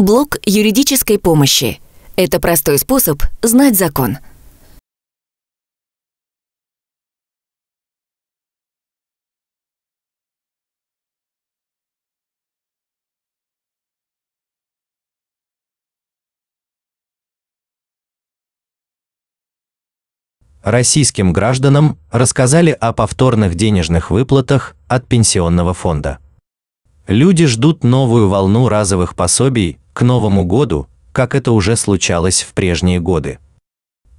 Блок юридической помощи. Это простой способ знать закон. российским гражданам рассказали о повторных денежных выплатах от пенсионного фонда. Люди ждут новую волну разовых пособий, к Новому году, как это уже случалось в прежние годы.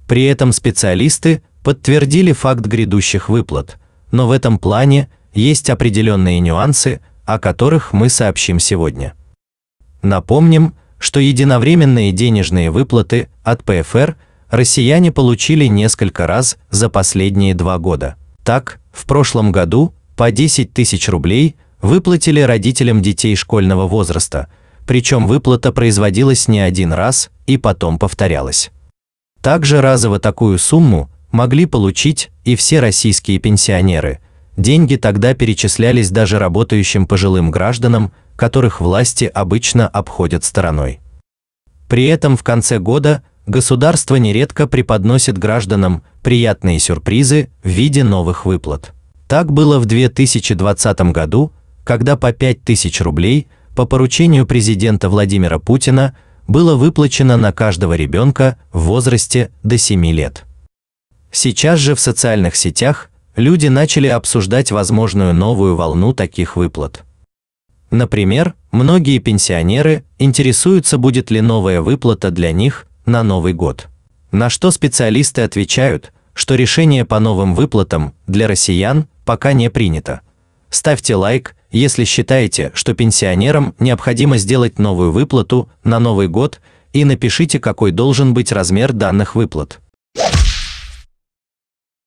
При этом специалисты подтвердили факт грядущих выплат, но в этом плане есть определенные нюансы, о которых мы сообщим сегодня. Напомним, что единовременные денежные выплаты от ПФР россияне получили несколько раз за последние два года. Так, в прошлом году по 10 тысяч рублей выплатили родителям детей школьного возраста, причем выплата производилась не один раз и потом повторялась. Также разово такую сумму могли получить и все российские пенсионеры. Деньги тогда перечислялись даже работающим пожилым гражданам, которых власти обычно обходят стороной. При этом в конце года государство нередко преподносит гражданам приятные сюрпризы в виде новых выплат. Так было в 2020 году, когда по 5000 рублей – по поручению президента Владимира Путина было выплачено на каждого ребенка в возрасте до 7 лет. Сейчас же в социальных сетях люди начали обсуждать возможную новую волну таких выплат. Например, многие пенсионеры интересуются, будет ли новая выплата для них на Новый год. На что специалисты отвечают, что решение по новым выплатам для россиян пока не принято. Ставьте лайк, если считаете, что пенсионерам необходимо сделать новую выплату на Новый год, и напишите, какой должен быть размер данных выплат.